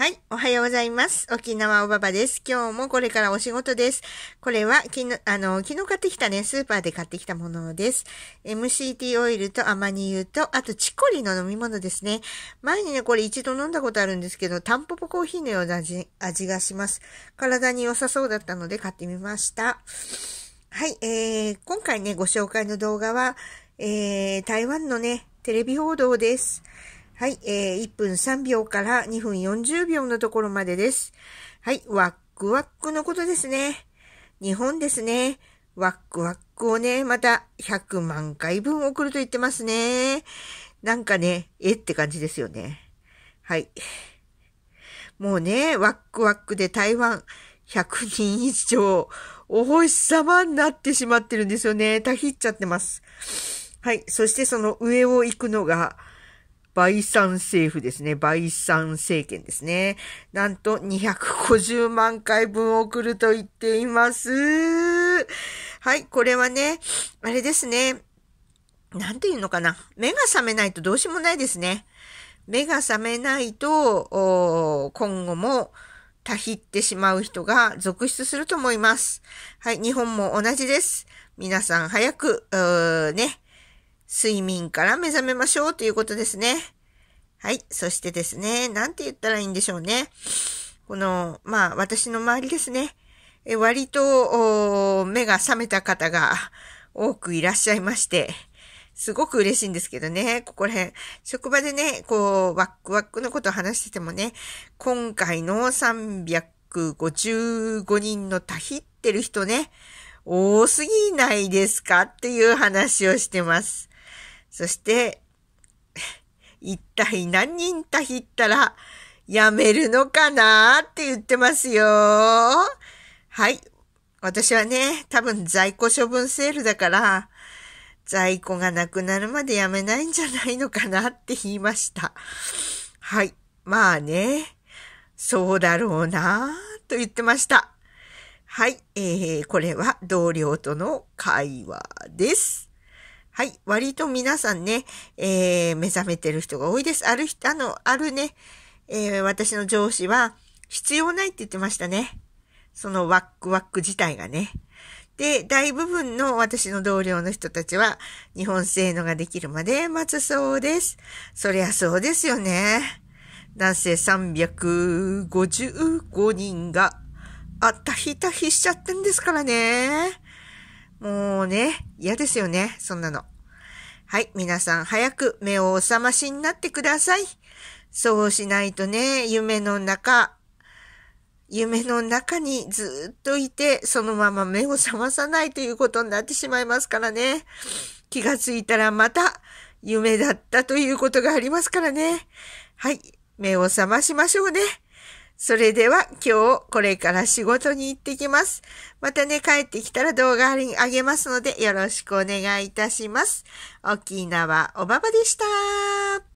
はい。おはようございます。沖縄おばばです。今日もこれからお仕事です。これは、昨日、あの、昨日買ってきたね、スーパーで買ってきたものです。MCT オイルとアマニ油と、あとチコリの飲み物ですね。前にね、これ一度飲んだことあるんですけど、タンポポコーヒーのような味味がします。体に良さそうだったので買ってみました。はい。えー、今回ね、ご紹介の動画は、えー、台湾のね、テレビ報道です。はい、えー、1分3秒から2分40秒のところまでです。はい、ワックワックのことですね。日本ですね。ワックワックをね、また100万回分送ると言ってますね。なんかね、えって感じですよね。はい。もうね、ワックワックで台湾100人以上お星様になってしまってるんですよね。たひっちゃってます。はい。そしてその上を行くのが、バイサン政府ですね。バイサン政権ですね。なんと250万回分送ると言っています。はい、これはね、あれですね。なんていうのかな。目が覚めないとどうしようもないですね。目が覚めないと、今後もたひってしまう人が続出すると思います。はい、日本も同じです。皆さん早く、ね、睡眠から目覚めましょうということですね。はい。そしてですね、なんて言ったらいいんでしょうね。この、まあ、私の周りですね。え割と、目が覚めた方が多くいらっしゃいまして、すごく嬉しいんですけどね、ここら辺、職場でね、こう、ワックワックのことを話しててもね、今回の355人のたひってる人ね、多すぎないですかっていう話をしてます。そして、一体何人たひったらやめるのかなって言ってますよ。はい。私はね、多分在庫処分セールだから、在庫がなくなるまで辞めないんじゃないのかなって言いました。はい。まあね、そうだろうなと言ってました。はい。えー、これは同僚との会話です。はい。割と皆さんね、えー、目覚めてる人が多いです。ある人、あの、あるね、えー、私の上司は、必要ないって言ってましたね。そのワックワック自体がね。で、大部分の私の同僚の人たちは、日本製のができるまで待つそうです。そりゃそうですよね。男性355人が、あったひたひしちゃってんですからね。もうね、嫌ですよね、そんなの。はい、皆さん早く目をお覚ましになってください。そうしないとね、夢の中、夢の中にずっといて、そのまま目を覚まさないということになってしまいますからね。気がついたらまた夢だったということがありますからね。はい、目を覚ましましょうね。それでは今日これから仕事に行ってきます。またね、帰ってきたら動画あげますのでよろしくお願いいたします。沖縄おばばでした。